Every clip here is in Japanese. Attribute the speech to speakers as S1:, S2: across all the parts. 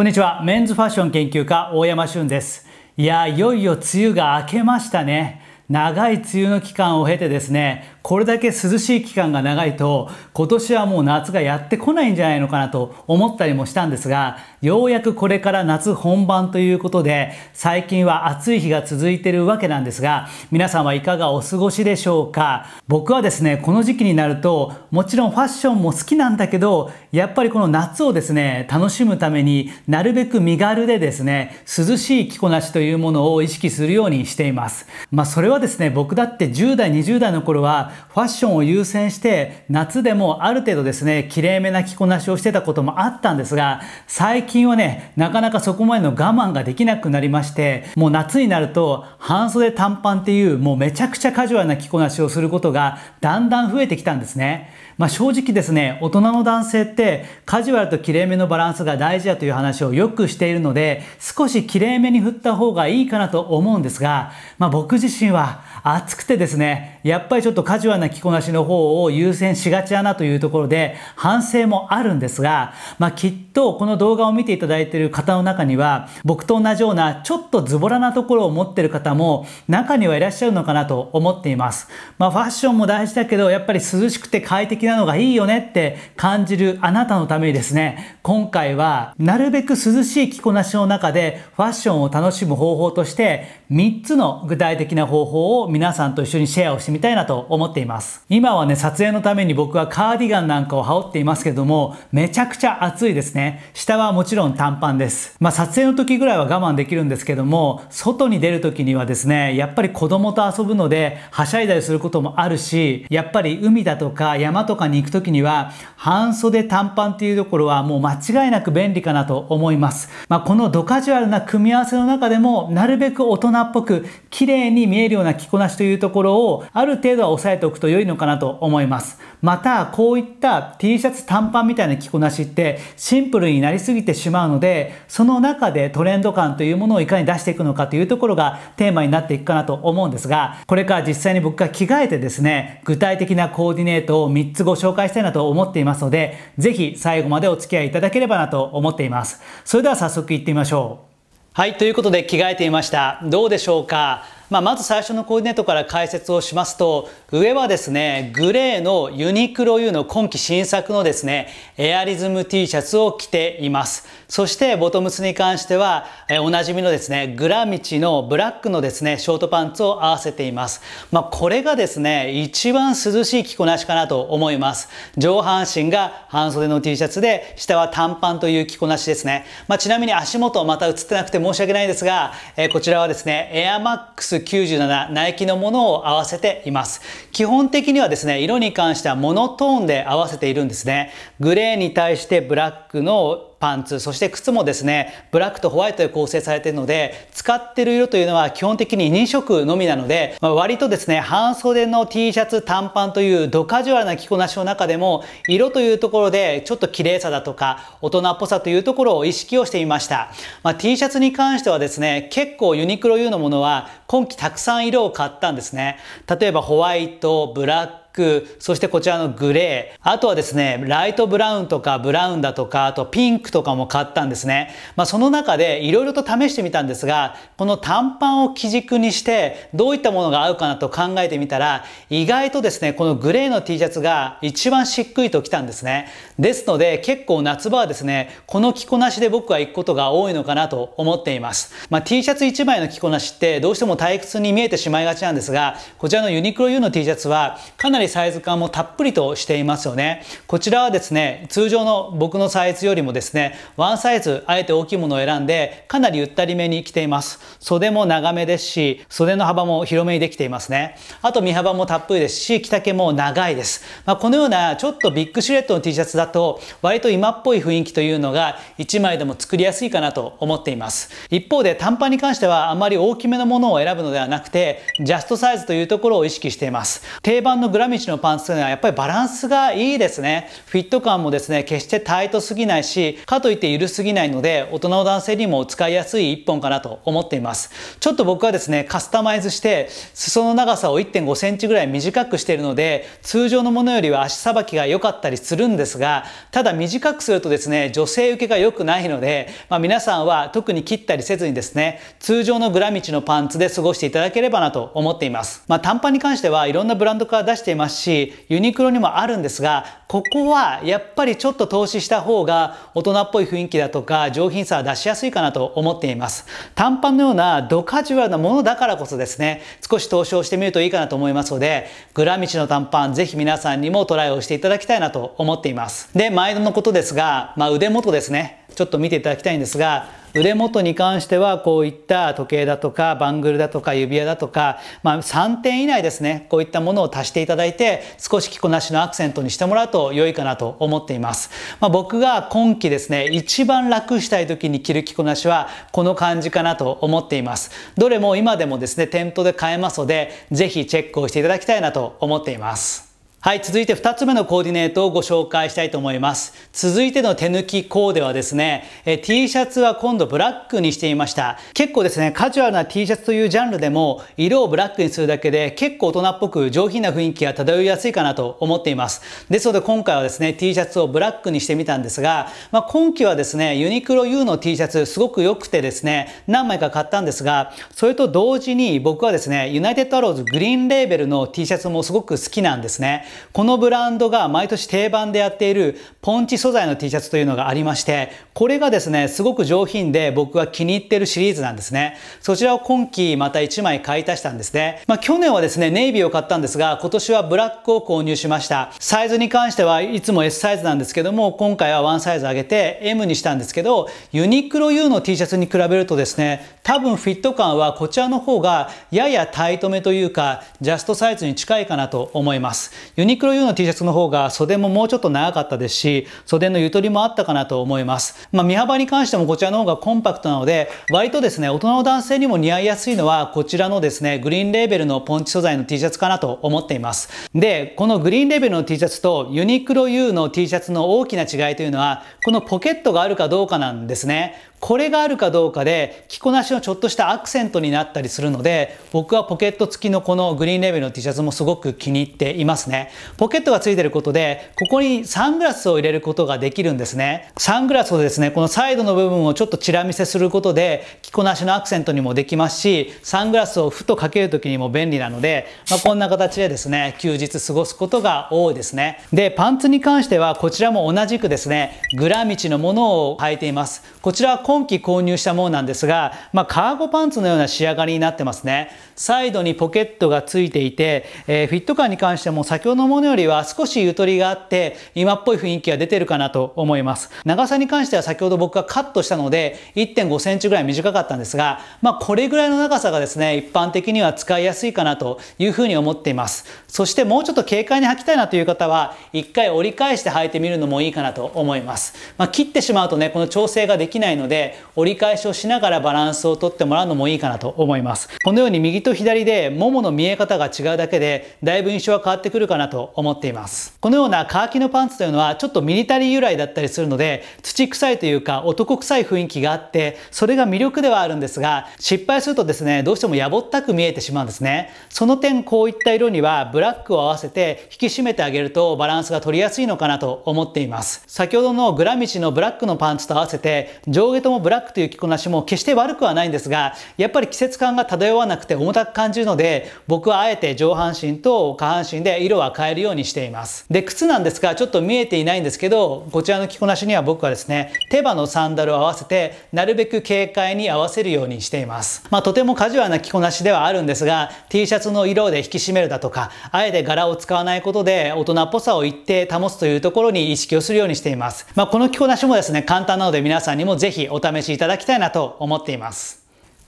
S1: こんにちはメンズファッション研究家大山俊ですいやいよいよ梅雨が明けましたね長い梅雨の期間を経てですね、これだけ涼しい期間が長いと、今年はもう夏がやってこないんじゃないのかなと思ったりもしたんですが、ようやくこれから夏本番ということで、最近は暑い日が続いてるわけなんですが、皆さんはいかがお過ごしでしょうか僕はですね、この時期になると、もちろんファッションも好きなんだけど、やっぱりこの夏をですね、楽しむためになるべく身軽でですね、涼しい着こなしというものを意識するようにしています。まあ、それはですね、僕だって10代、20代の頃はファッションを優先して、夏でもある程度ですね、きれいめな着こなしをしてたこともあったんですが、最近はね、なかなかそこまでの我慢ができなくなりまして、もう夏になると半袖短パンっていう、もうめちゃくちゃカジュアルな着こなしをすることがだんだん増えてきたんですね。まあ、正直ですね、大人の男性ってカジュアルときれいめのバランスが大事だという話をよくしているので、少しきれいめに振った方がいいかなと思うんですが、まあ、僕自身は暑くてですね、やっぱりちょっとカジュアルな着こなしの方を優先しがちやなというところで反省もあるんですが、まあ、きっとこの動画を見ていただいている方の中には、僕と同じようなちょっとズボラなところを持ってる方も中にはいらっしゃるのかなと思っています。まあ、ファッションも大事だけど、やっぱり涼しくて快適なのがいいよねって感じるあなたのためにですね、今回はなるべく涼しい着こなしの中でファッションを楽しむ方法として3つの具体的な方法報を皆さんと一緒にシェアをしてみたいなと思っています。今はね、撮影のために僕はカーディガンなんかを羽織っていますけども、めちゃくちゃ暑いですね。下はもちろん短パンです。まあ、撮影の時ぐらいは我慢できるんですけども、外に出る時にはですね、やっぱり子供と遊ぶので、はしゃいだりすることもあるし、やっぱり海だとか山とかに行く時には、半袖短パンっていうところはもう間違いなく便利かなと思います。まあ、このドカジュアルな組み合わせの中でも、なるべく大人っぽく、綺麗に見えるようなな着こなしというところをある程度は抑えておくと良いのかなと思います。また、こういった T シャツ短パンみたいな着こなしってシンプルになりすぎてしまうので、その中でトレンド感というものをいかに出していくのかというところがテーマになっていくかなと思うんですが、これから実際に僕が着替えてですね、具体的なコーディネートを3つご紹介したいなと思っていますので、ぜひ最後までお付き合いいただければなと思っています。それでは早速行ってみましょう。はい、ということで着替えてみました。どうでしょうかまあ、まず最初のコーディネートから解説をしますと、上はですね、グレーのユニクロ U の今季新作のですね、エアリズム T シャツを着ています。そしてボトムスに関しては、えおなじみのですね、グラミチのブラックのですね、ショートパンツを合わせています。まあ、これがですね、一番涼しい着こなしかなと思います。上半身が半袖の T シャツで、下は短パンという着こなしですね。まあ、ちなみに足元また映ってなくて申し訳ないですが、えこちらはですね、エアマックス97ナイキのものを合わせています。基本的にはですね、色に関してはモノトーンで合わせているんですね。グレーに対してブラックのパンツ、そして靴もですね、ブラックとホワイトで構成されているので、使ってる色というのは基本的に2色のみなので、まあ、割とですね、半袖の T シャツ、短パンというドカジュアルな着こなしの中でも、色というところでちょっと綺麗さだとか、大人っぽさというところを意識をしてみました。まあ、T シャツに関してはですね、結構ユニクロ U のものは今季たくさん色を買ったんですね。例えばホワイト、ブラック、ク、そしてこちらのグレー、あとはですね、ライトブラウンとかブラウンだとか、あとピンクとかも買ったんですね。まあ、その中で色々と試してみたんですが、この短パンを基軸にして、どういったものが合うかなと考えてみたら、意外とですね、このグレーの T シャツが一番しっくりときたんですね。ですので結構夏場はですね、この着こなしで僕は行くことが多いのかなと思っています。まあ、T シャツ1枚の着こなしってどうしても退屈に見えてしまいがちなんですが、こちらのユニクロ U の T シャツはかなりサイズ感もたっぷりとしていますよね。こちらはですね、通常の僕のサイズよりもですね、ワンサイズあえて大きいものを選んでかなりゆったりめに着ています。袖も長めですし、袖の幅も広めにできていますね。あと身幅もたっぷりですし、着丈も長いです。まあ、このようなちょっとビッグシルエットの T シャツだと割と今っぽい雰囲気というのが1枚でも作りやすいかなと思っています一方で短パンに関してはあまり大きめのものを選ぶのではなくてジャストサイズというところを意識しています定番のグラミチのパンツというのはやっぱりバランスがいいですねフィット感もですね決してタイトすぎないしかといって緩すぎないので大人の男性にも使いやすい1本かなと思っていますちょっと僕はですねカスタマイズして裾の長さを1.5センチぐらい短くしているので通常のものよりは足さばきが良かったりするんですがただ短くするとですね、女性受けが良くないので、まあ、皆さんは特に切ったりせずにですね、通常のグラミチのパンツで過ごしていただければなと思っています。まあ、短パンに関してはいろんなブランドから出していますし、ユニクロにもあるんですが、ここはやっぱりちょっと投資した方が大人っぽい雰囲気だとか上品さは出しやすいかなと思っています。短パンのようなドカジュアルなものだからこそですね、少し投資をしてみるといいかなと思いますので、グラミチの短パンぜひ皆さんにもトライをしていただきたいなと思っています。で、毎度のことですが、まあ、腕元ですね。ちょっと見ていただきたいんですが、腕元に関してはこういった時計だとかバングルだとか指輪だとか、まあ、3点以内ですねこういったものを足していただいて少し着こなしのアクセントにしてもらうと良いかなと思っています、まあ、僕が今季ですね一番楽したい時に着る着こなしはこの感じかなと思っていますどれも今でもですね店頭で買えますので是非チェックをしていただきたいなと思っていますはい、続いて2つ目のコーディネートをご紹介したいと思います。続いての手抜きコーデはですね、え T シャツは今度ブラックにしていました。結構ですね、カジュアルな T シャツというジャンルでも、色をブラックにするだけで結構大人っぽく上品な雰囲気が漂いやすいかなと思っています。ですので今回はですね、T シャツをブラックにしてみたんですが、まあ、今季はですね、ユニクロ U の T シャツすごく良くてですね、何枚か買ったんですが、それと同時に僕はですね、ユナイテッドアローズグリーンレーベルの T シャツもすごく好きなんですね。このブランドが毎年定番でやっているポンチ素材の T シャツというのがありまして、これがですね、すごく上品で僕が気に入ってるシリーズなんですね。そちらを今季また1枚買い足したんですね。まあ、去年はですね、ネイビーを買ったんですが、今年はブラックを購入しました。サイズに関してはいつも S サイズなんですけども、今回はワンサイズ上げて M にしたんですけど、ユニクロ U の T シャツに比べるとですね、多分フィット感はこちらの方がややタイトめというか、ジャストサイズに近いかなと思います。ユニクロ U の T シャツの方が袖ももうちょっと長かったですし、袖のゆとりもあったかなと思います。まあ、身幅に関してもこちらの方がコンパクトなので、割とですね、大人の男性にも似合いやすいのは、こちらのですね、グリーンレーベルのポンチ素材の T シャツかなと思っています。で、このグリーンレーベルの T シャツとユニクロ U の T シャツの大きな違いというのは、このポケットがあるかどうかなんですね。これがあるかどうかで着こなしのちょっとしたアクセントになったりするので僕はポケット付きのこのグリーンレベルの T シャツもすごく気に入っていますねポケットが付いてることでここにサングラスを入れることができるんですねサングラスをですねこのサイドの部分をちょっとチラ見せすることで着こなしのアクセントにもできますしサングラスをふとかける時にも便利なので、まあ、こんな形でですね休日過ごすことが多いですねでパンツに関してはこちらも同じくですねグラミチのものを履いていますこちら今季購入したものなんですが、まあ、カーゴパンツのような仕上がりになってますね。サイドにポケットがついていて、えー、フィット感に関しても先ほどのものよりは少しゆとりがあって今っぽい雰囲気が出てるかなと思います。長さに関しては先ほど僕がカットしたので1.5センチぐらい短かったんですが、まあこれぐらいの長さがですね、一般的には使いやすいかなというふうに思っています。そしてもうちょっと軽快に履きたいなという方は一回折り返して履いてみるのもいいかなと思います。まあ、切ってしまうとね、この調整ができないので折り返しをしながらバランスをとってもらうのもいいかなと思います。このように右とと左で腿の見え方が違うだけでだいぶ印象は変わってくるかなと思っていますこのようなカーキのパンツというのはちょっとミリタリー由来だったりするので土臭いというか男臭い雰囲気があってそれが魅力ではあるんですが失敗するとですねどうしてもやぼったく見えてしまうんですねその点こういった色にはブラックを合わせて引き締めてあげるとバランスが取りやすいのかなと思っています先ほどのグラミチのブラックのパンツと合わせて上下ともブラックという着こなしも決して悪くはないんですがやっぱり季節感が漂わなくて重た赤く感じるので、僕はあえて上半身と下半身で色は変えるようにしています。で、靴なんですが、ちょっと見えていないんですけど、こちらの着こなしには僕はですね、手羽のサンダルを合わせて、なるべく軽快に合わせるようにしています。まあ、とてもカジュアルな着こなしではあるんですが、T シャツの色で引き締めるだとか、あえて柄を使わないことで、大人っぽさを一定保つというところに意識をするようにしています。まあ、この着こなしもですね、簡単なので皆さんにもぜひお試しいただきたいなと思っています。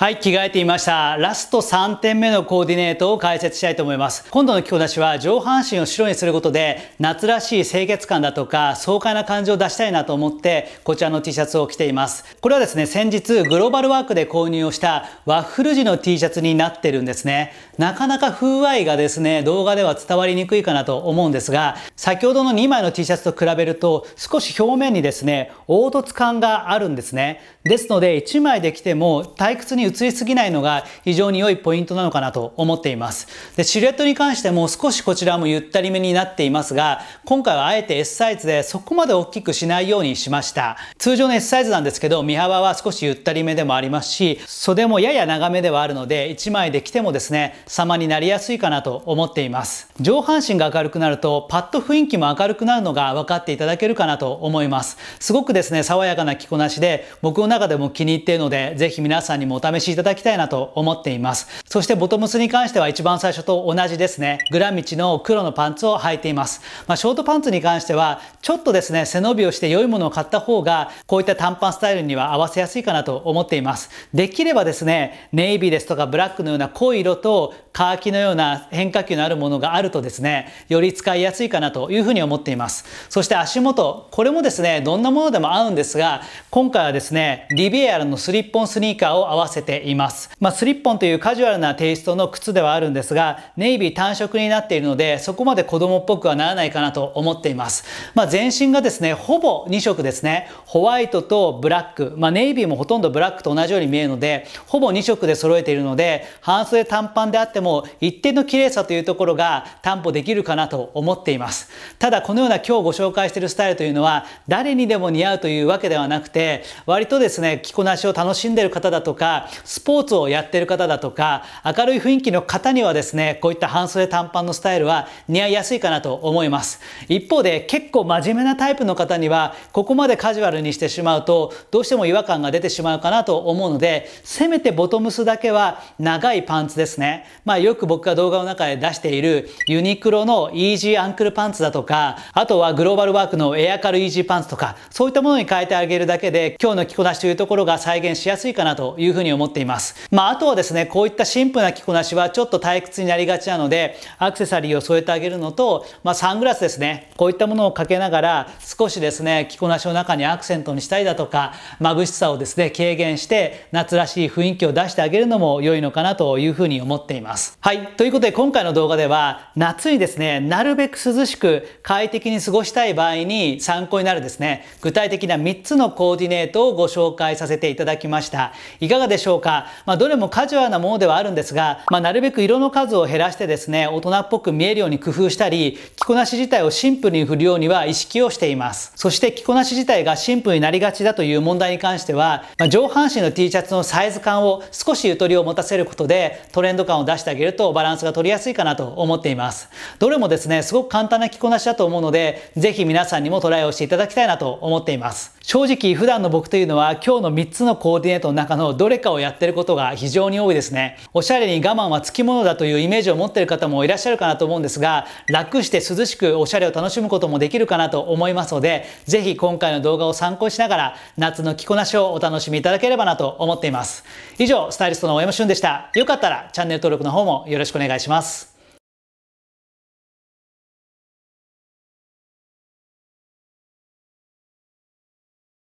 S1: はい、着替えていました。ラスト3点目のコーディネートを解説したいと思います。今度の着こなしは上半身を白にすることで、夏らしい清潔感だとか、爽快な感じを出したいなと思って、こちらの T シャツを着ています。これはですね、先日グローバルワークで購入をしたワッフル時の T シャツになってるんですね。なかなか風合いがですね、動画では伝わりにくいかなと思うんですが、先ほどの2枚の T シャツと比べると、少し表面にですね、凹凸感があるんですね。ですので、1枚で着ても退屈に移りすぎないのが非常に良いポイントなのかなと思っています。で、シルエットに関しても少しこちらもゆったりめになっていますが、今回はあえて S サイズでそこまで大きくしないようにしました。通常の S サイズなんですけど、身幅は少しゆったりめでもありますし、袖もやや長めではあるので、1枚で着てもですね、様になりやすいかなと思っています。上半身が明るくなると、パッと雰囲気も明るくなるのが分かっていただけるかなと思います。すごくですね、爽やかな着こなしで、僕の中でも気に入っているので、ぜひ皆さんにもお試し試しいただきたいなと思っています。そしてボトムスに関しては一番最初と同じですね。グラミチの黒のパンツを履いています。まあ、ショートパンツに関しては、ちょっとですね、背伸びをして良いものを買った方が、こういった短パンスタイルには合わせやすいかなと思っています。できればですね、ネイビーですとかブラックのような濃い色と乾きのような変化球のあるものがあるとですね、より使いやすいかなというふうに思っています。そして足元、これもですね、どんなものでも合うんですが、今回はですね、リビエラのスリッポンスニーカーを合わせています。まあ、スリッポンというカジュアルなテイストの靴ではあるんですが、ネイビー単色になっているので、そこまで子供っぽくはならないかなと思っています。まあ、全身がですね、ほぼ2色ですね、ホワイトとブラック、まあ、ネイビーもほとんどブラックと同じように見えるので、ほぼ2色で揃えているので、半袖短パンであってもても一定の綺麗さというところが担保できるかなと思っています。ただこのような今日ご紹介しているスタイルというのは誰にでも似合うというわけではなくて割とですね、着こなしを楽しんでいる方だとかスポーツをやっている方だとか明るい雰囲気の方にはですね、こういった半袖短パンのスタイルは似合いやすいかなと思います。一方で結構真面目なタイプの方にはここまでカジュアルにしてしまうとどうしても違和感が出てしまうかなと思うのでせめてボトムスだけは長いパンツですね、まあ、よく僕が動画の中で出しているユニクロのイージーアンクルパンツだとか、あとはグローバルワークのエアカルイージーパンツとか、そういったものに変えてあげるだけで、今日の着こなしというところが再現しやすいかなというふうに思っています。まあ、あとはですね、こういったシンプルな着こなしはちょっと退屈になりがちなので、アクセサリーを添えてあげるのと、まあ、サングラスですね、こういったものをかけながら、少しですね、着こなしの中にアクセントにしたいだとか、眩しさをですね、軽減して、夏らしい雰囲気を出してあげるのも良いのかなというふうに思っています。。はい。ということで今回の動画では夏にですね、なるべく涼しく快適に過ごしたい場合に参考になるですね、具体的な3つのコーディネートをご紹介させていただきました。いかがでしょうかまあ、どれもカジュアルなものではあるんですが、まあ、なるべく色の数を減らしてですね、大人っぽく見えるように工夫したり、着こなし自体をシンプルに振るようには意識をしています。そして着こなし自体がシンプルになりがちだという問題に関しては、まあ、上半身の T シャツのサイズ感を少しゆとりを持たせることでトレンド感を出したしてあげるとバランスが取りやすいかなと思っています。どれもですね、すごく簡単な着こなしだと思うので、ぜひ皆さんにもトライをしていただきたいなと思っています。正直普段の僕というのは今日の3つのコーディネートの中のどれかをやってることが非常に多いですね。おしゃれに我慢はつきものだというイメージを持っている方もいらっしゃるかなと思うんですが、楽して涼しくおしゃれを楽しむこともできるかなと思いますので、ぜひ今回の動画を参考にしながら夏の着こなしをお楽しみいただければなと思っています。以上、スタイリストの大山俊でした。よかったらチャンネル登録の方もよろしくお願いします。